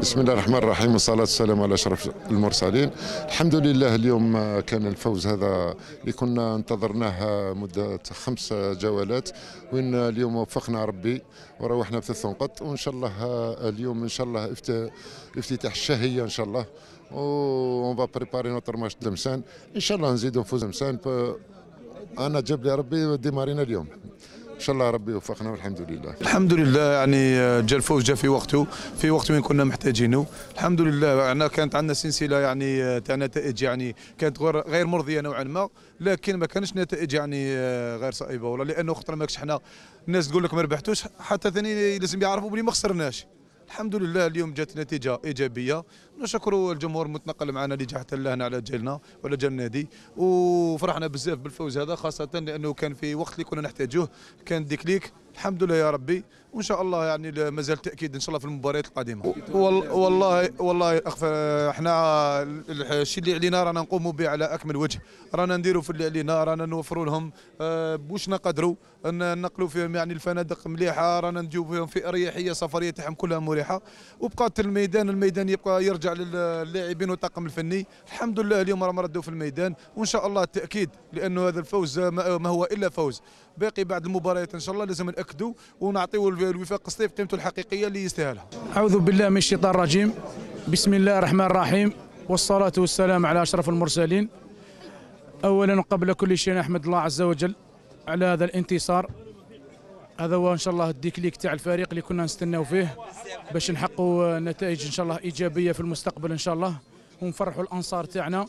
بسم الله الرحمن الرحيم والصلاة والسلام على أشرف المرسلين الحمد لله اليوم كان الفوز هذا اللي كنا انتظرناه مدة خمس جولات وين اليوم وفقنا ربي وروحنا بثلاث نقط وإن شاء الله اليوم إن شاء الله افتتاح الشهية إن شاء الله اون فا بريباري نوتر ماتش لمسان إن شاء الله نزيدو نفوز لمسان أنا جاب لي ربي ديمارينا اليوم ان شاء الله ربي يوفقنا والحمد لله الحمد لله يعني آه، جا الفوز جا في وقته في وقت وين كنا محتاجينه الحمد لله يعني كانت عندنا سلسله يعني آه، تاع نتائج يعني كانت غير مرضيه نوعا ما لكن ما كانش نتائج يعني آه، غير صائبه ولا لانه خطر ماكش حنا الناس تقول لك ما ربحتوش حتى ثاني لازم يعرفوا بلي ما خسرناش الحمد لله اليوم جات نتيجه ايجابيه نشكر الجمهور المتنقل معنا اللي جا حتى لهنا على جيلنا وعلى جال النادي وفرحنا بزاف بالفوز هذا خاصه لانه كان في وقت اللي كنا نحتاجوه كان ديكليك الحمد لله يا ربي وان شاء الله يعني مازال تاكيد ان شاء الله في المباريات القادمه والله والله اخ احنا الشيء اللي علينا رانا نقوموا به على اكمل وجه رانا نديروا في اللي علينا رانا نوفروا لهم بوش آه، نقدروا نقلوا فيهم يعني الفنادق مليحه رانا نجيو فيهم في اريحيه سفريه تاعهم كلها مريحه وبقات الميدان الميدان يبقى يرجع للاعبين والطاقم الفني الحمد لله اليوم راهم ردوا في الميدان وان شاء الله التاكيد لانه هذا الفوز ما هو الا فوز باقي بعد المباريات ان شاء الله لازم ناكدوا ونعطيو الوفاق الصيف قيمته الحقيقيه اللي يستاهلها. اعوذ بالله من الشيطان الرجيم بسم الله الرحمن الرحيم والصلاه والسلام على اشرف المرسلين. اولا قبل كل شيء نحمد الله عز وجل على هذا الانتصار هذا هو ان شاء الله الديكليك تاع الفريق اللي كنا نستناو فيه باش نحققوا نتائج ان شاء الله ايجابيه في المستقبل ان شاء الله ونفرحوا الانصار تاعنا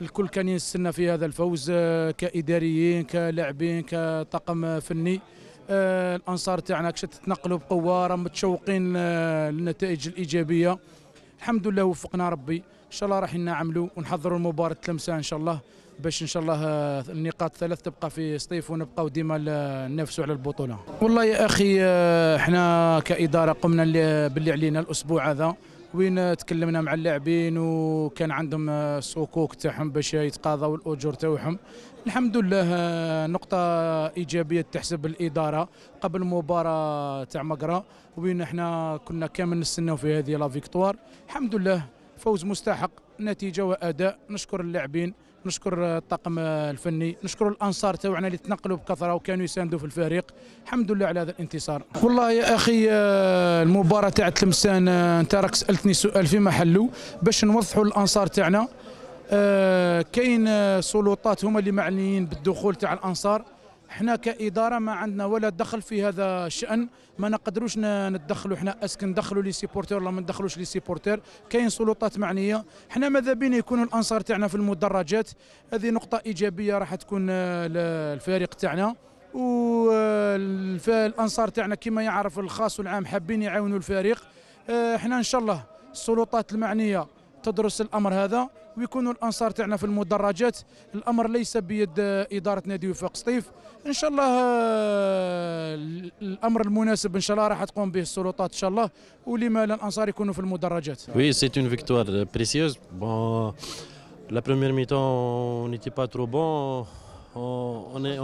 الكل كان يستنى في هذا الفوز كاداريين كلاعبين كطاقم فني آه، الانصار تاعنا كش تتنقلوا بقوه راهم متشوقين آه، للنتائج الايجابيه الحمد لله وفقنا ربي ان شاء الله راح نعملوا ونحضروا المباراه تلمسه ان شاء الله باش ان شاء الله آه، النقاط الثلاث تبقى في سطيف ونبقاو ديما ننافسوا على البطوله والله يا اخي احنا كاداره قمنا باللي علينا الاسبوع هذا وين تكلمنا مع اللاعبين وكان عندهم الصكوك تاعهم باش يتقاضوا الاجور تاعهم الحمد لله نقطة إيجابية تحسب الإدارة قبل مباراة تاع مقرا وين احنا كنا كامل نستناو في هذه لا فيكتوار الحمد لله فوز مستحق نتيجه واداء نشكر اللاعبين نشكر الطاقم الفني نشكر الانصار تاعنا اللي تنقلوا بكثره وكانوا يساندوا في الفريق الحمد لله على هذا الانتصار والله يا اخي المباراه تاع تلمسان انت راك سالتني سؤال في محله باش نوضحوا الانصار تاعنا أه، كاين سلطات هما اللي معنيين بالدخول تاع الانصار احنا كاداره ما عندنا ولا دخل في هذا الشان ما نقدروش نتدخلوا احنا اسك ندخلوا لي سيبورتير ولا ما ندخلوش لي سيبورتير كاين سلطات معنيه احنا ماذا بينا يكونوا الانصار تاعنا في المدرجات هذه نقطه ايجابيه راح تكون آه، للفريق تاعنا والانصار آه، تاعنا كما يعرف الخاص والعام حابين يعاونوا الفريق آه، احنا ان شاء الله السلطات المعنيه تدرس الامر هذا ويكونوا الانصار تاعنا في المدرجات الامر ليس بيد اداره نادي وفاق سطيف ان شاء الله الامر المناسب ان شاء الله راح تقوم به السلطات ان شاء الله ولما لا الانصار يكونوا في المدرجات وي سي اون فيكتوار بريسيوز بون لا بروميير ميتون نيتي با ترو بون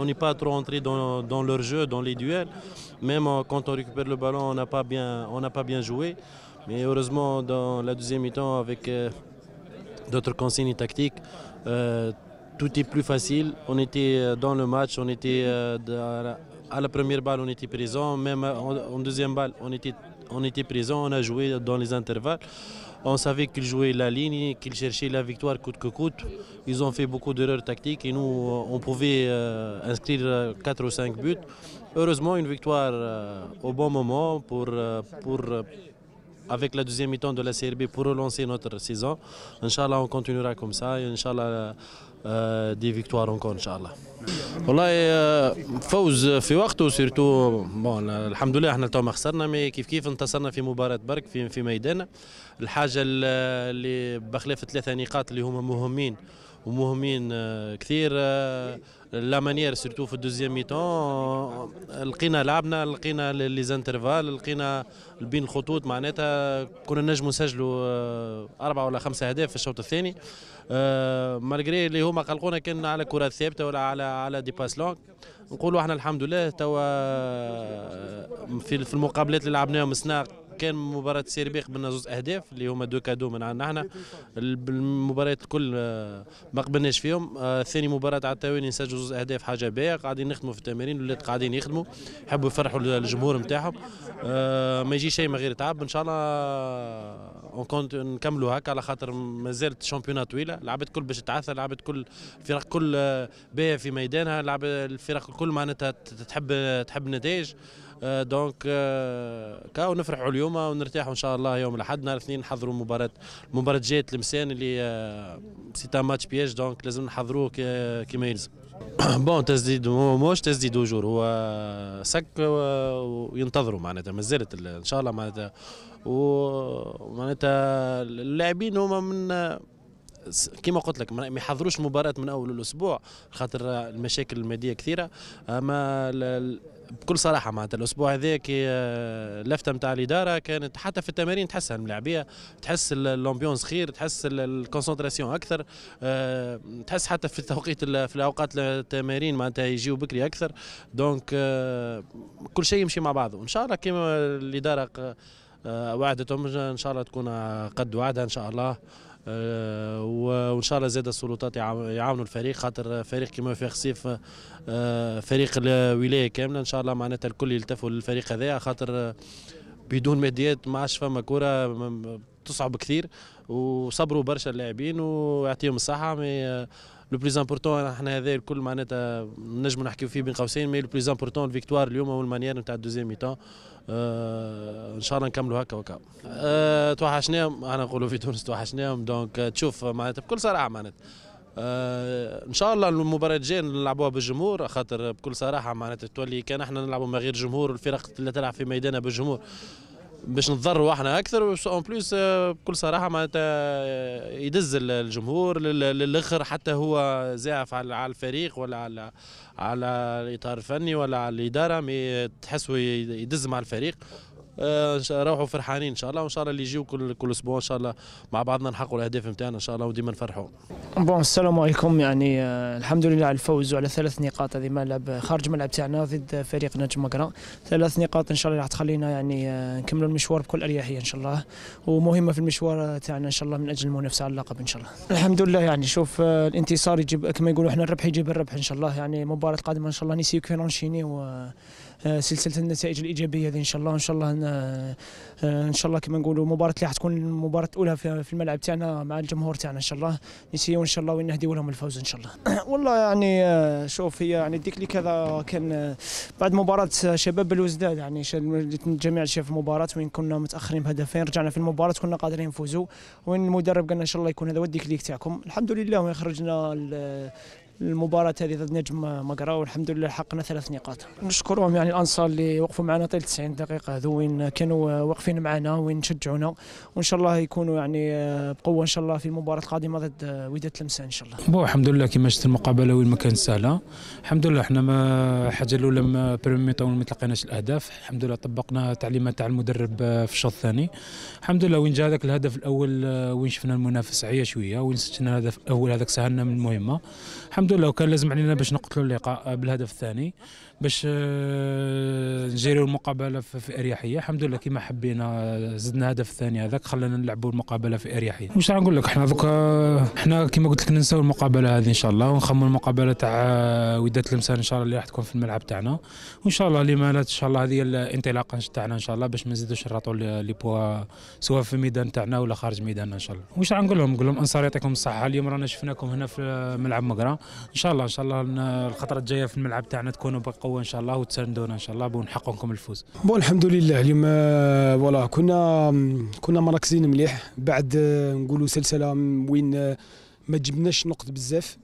on n'est pas trop entré dans, dans, leur jeu, dans les duels. Même quand on récupère le ballon, on n'a pas, pas bien joué. Mais heureusement, dans la deuxième mi-temps, avec euh, d'autres consignes tactiques. Euh, tout est plus facile. On était euh, dans le match, on était euh, à la première balle, on était présent. Même en, deuxième balle, on était, on était présent. On a joué dans les intervalles. On savait qu'ils jouaient la ligne, qu'ils cherchaient la victoire coûte que coûte. Ils ont fait beaucoup d'erreurs tactiques et nous, on pouvait inscrire 4 ou 5 buts. Heureusement, une victoire au bon moment pour, pour, avec la deuxième mi-temps de la CRB pour relancer notre saison. Inch'Allah, on continuera comme ça. Et Inch'Allah, euh, des victoires encore, Inch'Allah. والله فوز في وقته سيرتو بون الحمد لله احنا تو ما خسرنا مي كيف كيف انتصرنا في مباراه برك في في ميداننا الحاجه اللي بخلاف ثلاثه نقاط اللي هما مهمين ومهمين آه، كثير آه، لا مانيير سيرتو في الدوزيام ميتون لقينا لعبنا لقينا لي زانترفال لقينا بين الخطوط معناتها كنا نجموا نسجلوا آه، اربعه ولا خمسه اهداف في الشوط الثاني مالغري اللي هما قلقونا كان على كرات ثابته ولا على على دي باس لونغ نقولوا احنا الحمد لله توا في المقابلات اللي لعبناهم سنا كان مباراة سير بنا قبلنا زوز اهداف اللي هما دو كادو من عندنا احنا المباريات الكل آه، ما قبلناش فيهم آه ثاني مباراة على التوالي نسجل زوز اهداف حاجة باهية قاعدين نخدموا في التمارين الولاد قاعدين يخدموا يحبوا يفرحوا الجمهور نتاعهم آه ما يجي شيء من غير تعب ان شاء الله كنت آه، نكملوا هكا على خاطر مازالت الشامبيونات طويله لعبت كل باش تعثر لعبت كل الفرق كل آه، باهيه في ميدانها لعبت الفرق الكل معناتها تحب تحب نتائج آه، دونك آه، كاو نفرحوا اليوم ونرتاحوا ان شاء الله يوم الاحد نهار الاثنين نحضروا مباراه مباراه الجايه لمسان اللي آه، سيتا ماتش بياج دونك لازم نحضروه كما يلزم بون تسديد موش تسديد وجور هو سك وينتظروا معناتها ما زالت ان شاء الله معناتها ومعناتها اللاعبين هما من كما قلت لك ما يحضروش مباراة من اول الاسبوع خاطر المشاكل الماديه كثيره اما بكل صراحه معناتها الاسبوع هذاك اللفته آه، نتاع الاداره كانت حتى في التمارين تحسها الملاعبيه تحس الامبيونس خير تحس الكونسنتراسيون اكثر آه، تحس حتى في التوقيت في الاوقات التمارين معناتها يجيو بكري اكثر دونك آه، كل شيء يمشي مع بعضه ان شاء الله كما الاداره وعدتهم ان شاء الله تكون قد وعدها ان شاء الله وان شاء الله زاد السلطات يعاونوا الفريق خاطر فريق كما في خسيف آه، فريق الولايه كامله ان شاء الله معناتها الكل يلتفوا للفريق هذا خاطر بدون ماديات ما عادش فما كره تصعب كثير وصبروا برشا اللاعبين ويعطيهم الصحه لو بليز امبورتون احنا هذا الكل معناتها نجم نحكيو فيه بين قوسين مي لو بليز امبورتون فيكتوار اليوم والمانيير نتاع الدوزيام ميتون آه ان شاء الله نكملوا هكا وكا آه توحشناهم انا نقولوا في تونس توحشناهم دونك آه، تشوف معناتها بكل صراحه معناتها آه، ان شاء الله المباراه الجايه نلعبوها بالجمهور خاطر بكل صراحه معناتها تولي كان احنا نلعبوا من غير جمهور الفرق اللي تلعب في ميدانها بالجمهور باش نتضروا احنا اكثر اون آه، بليس بكل صراحه معناتها آه، يدز الجمهور للاخر حتى هو زاعف على الفريق ولا على على الاطار الفني ولا على الاداره مي تحسوا يدز مع الفريق روحوا فرحانين ان شاء الله وان شاء الله اللي يجيو كل كل اسبوع ان شاء الله مع بعضنا نحققوا الاهداف نتاعنا ان شاء الله وديما نفرحوا. بون السلام عليكم يعني الحمد لله على الفوز وعلى ثلاث نقاط هذه ملعب خارج الملعب تاعنا ضد فريق نجم مقرا ثلاث نقاط ان شاء الله راح تخلينا يعني نكملوا المشوار بكل اريحيه ان شاء الله ومهمه في المشوار تاعنا ان شاء الله من اجل المنافسه على اللقب ان شاء الله. الحمد لله يعني شوف الانتصار يجيب كما يقولوا احنا الربح يجيب الربح ان شاء الله يعني المباراه القادمه ان شاء الله نسيو كيرونشيني وسلسله النتائج الايجابيه هذه ان شاء الله ان شاء الله آه، آه، ان شاء الله كما نقولوا المباراه اللي حتكون المباراه الاولى في الملعب تاعنا مع الجمهور تاعنا ان شاء الله نسيو ان شاء الله ونهديو لهم الفوز ان شاء الله والله يعني آه، شوف هي يعني ديك اللي كذا كان بعد مباراه شباب بلوزداد يعني الجميع شاف المباراه وين كنا متاخرين بهدفين رجعنا في المباراه كنا قادرين نفوزوا وين المدرب قالنا ان شاء الله يكون هذا هو الديكليك ليك تاعكم الحمد لله وين خرجنا المباراة هذه ضد نجم مقرا والحمد لله حققنا ثلاث نقاط نشكرهم يعني الانصار اللي وقفوا معنا طيل 90 دقيقة هذو وين كانوا واقفين معنا وين شجعونا وان شاء الله يكونوا يعني بقوة ان شاء الله في المباراة القادمة ضد وداد تلمسان ان شاء الله. بو الحمد لله كما شفت المقابلة وين ما كانت سهلة الحمد لله احنا ما حاجة الاولى ما بريمي ما تلقيناش الاهداف الحمد لله طبقنا تعليمات تاع المدرب في الشوط الثاني الحمد لله وين جا هذاك الهدف الاول وين شفنا المنافس عيا شوية وين سجلنا الهدف الاول هذاك سهلنا من المهمة الحمد الحمد لله وكان لازم علينا باش نقتلوا اللقاء بالهدف الثاني باش آه، نجريوا المقابله في اريحيه الحمد لله كما حبينا آه، زدنا هدف الثاني هذاك خلانا نلعبوا المقابله في اريحيه واش نقول لك احنا دوكا احنا كما قلت لك ننساو المقابله هذه ان شاء الله ونخمو المقابله تاع آه، وداد تلمسان ان شاء الله اللي راح تكون في الملعب تاعنا وان شاء الله اللي مالت ان شاء الله هذه الانطلاقه تاعنا ان شاء الله باش ما نزيدوش نراطوا لي بوا سواء في الميدان تاعنا ولا خارج ميداننا ان شاء الله واش نقول لهم نقول لهم انصار يعطيكم الصحه اليوم رانا شفناكم هنا في ملعب مقرا ان شاء الله ان شاء الله الخطره الجايه في الملعب تاعنا تكونوا بقوه ان شاء الله وتساندونا ان شاء الله ونحقق لكم الفوز بون الحمد لله اليوم آه، فوالا كنا كنا مركزين مليح بعد آه، نقولوا سلسله وين آه، ما جبناش نقط بزاف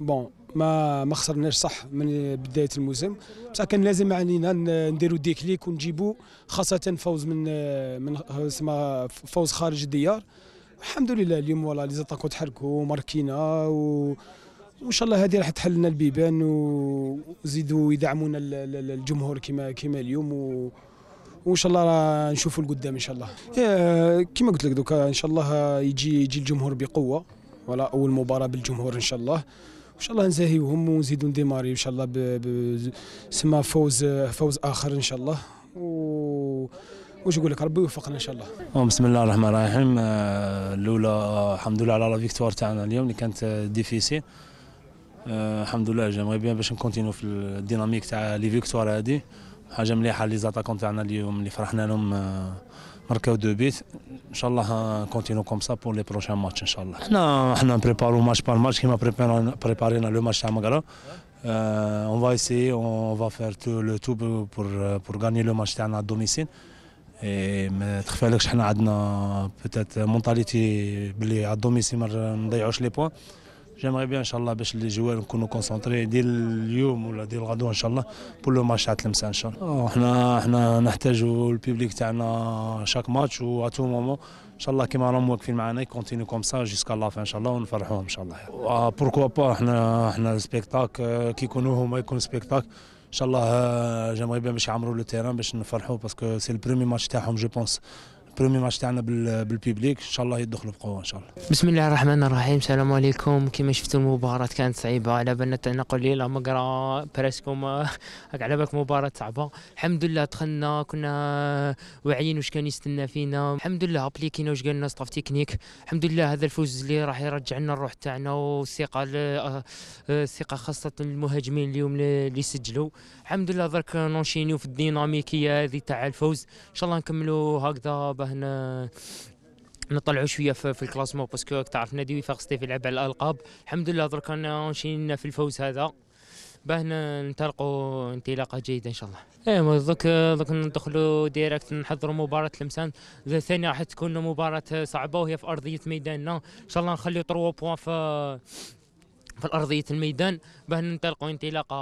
بون ما ما خسرناش صح من بدايه الموسم بصح كان لازم علينا نديروا ديكليك ونجيبوا خاصه فوز من من اسمها فوز خارج الديار الحمد لله اليوم ولا لي زاتاكو تحركوا وماركينا و وان شاء الله هذه راح تحل لنا البيبان ويزيدوا يدعمونا الجمهور كما كما اليوم و وان شاء الله نشوفوا القدام ان شاء الله كما قلت لك دوكا ان شاء الله يجي يجي الجمهور بقوه ولا اول مباراه بالجمهور ان شاء الله ان شاء الله نزهيوهم ونزيدوا نديماري ان شاء الله سما فوز فوز اخر ان شاء الله و واش نقول لك ربي يوفقنا ان شاء الله بسم الله الرحمن الرحيم آه، الاولى الحمد لله على لا فيكتوار تاعنا اليوم اللي كانت آه، ديفيسيل آه، الحمد لله جامري بيان باش نكونتينيو في الديناميك تاع لي فيكتوار هادي حاجه مليحه لي زاتاكون تاعنا اليوم اللي فرحنا لهم آه، مركاو دو بيت ان شاء الله كونتينو كوم سا بور لي بروشان ماتش ان شاء الله حنا حنا بريبارو ماتش بار ماتش كيما بريبارينا لو ماتش تاع مقرا اون فا ايسي اون فا فير تو لو تو بور بور غاني لو ماتش تاعنا دوميسيل اي ما تخفالكش حنا عندنا بوتيت مونتاليتي بلي على الدوميسيل ما نضيعوش لي بوان جيمري بيان ان شاء الله باش لي جوار نكونوا كونسونطري ديال اليوم ولا ديال غدوه ان شاء الله بول لو ماتش تاع ان شاء الله حنا حنا نحتاجوا البوبليك تاعنا شاك ماتش و اتو مومون ان شاء الله كيما راهم واقفين معنا يكونتينيو كوم سا جيسكا لا ان شاء الله ونفرحوهم ان شاء الله بوركوا با حنا حنا سبيكتاك كي يكونوا هما يكون سبيكتاك ان شاء الله جيمري بيان باش يعمروا لو تيران باش نفرحوا باسكو سي البريمي ماتش تاعهم جو بونس برومي ماتش تاعنا بالبيبليك ان شاء الله يدخلوا بقوه ان شاء الله بسم الله الرحمن الرحيم السلام عليكم كما شفتوا المباراه كانت صعيبه على بالنا التنقل لا مقرا هاك على بالك مباراه صعبه الحمد لله دخلنا كنا واعيين واش كان يستنى فينا الحمد لله ابليكينا واش قال لنا ستاف تكنيك الحمد لله هذا الفوز اللي راح يرجع لنا الروح تاعنا والثقه آه، الثقه خاصه المهاجمين اليوم اللي سجلوا الحمد لله درك نونشينيو في الديناميكيه هذه تاع الفوز ان شاء الله نكملوا هكذا باه نطلعوا شويه في, في الكلاسمون باسكو تعرف نادي فاغستيف يلعب على الالقاب الحمد لله درك مشينا في الفوز هذا باه ننطلقوا انطلاقه جيده ان شاء الله ايوا دوك دوك ندخلوا ديريكت نحضروا مباراه لمسان ثاني راح تكون مباراه صعبه وهي في ارضيه ميداننا ان شاء الله نخليو 3 بوان في في ارضيه الميدان باه ننطلقوا انطلاقه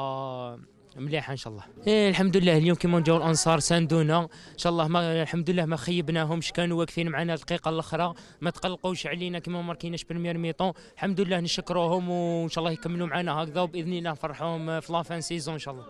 مليحه ان شاء الله إيه الحمد لله اليوم كيما جاو الانصار ساندونا ان شاء الله ما الحمد لله ما خيبناهمش كانوا واقفين معنا الدقيقه الاخرى ما تقلقوش علينا كيما ما ماركيناش بريمير ميطون الحمد لله نشكروهم وان شاء الله يكملوا معنا هكذا وباذن الله نفرحوهم في لافان سيزون ان شاء الله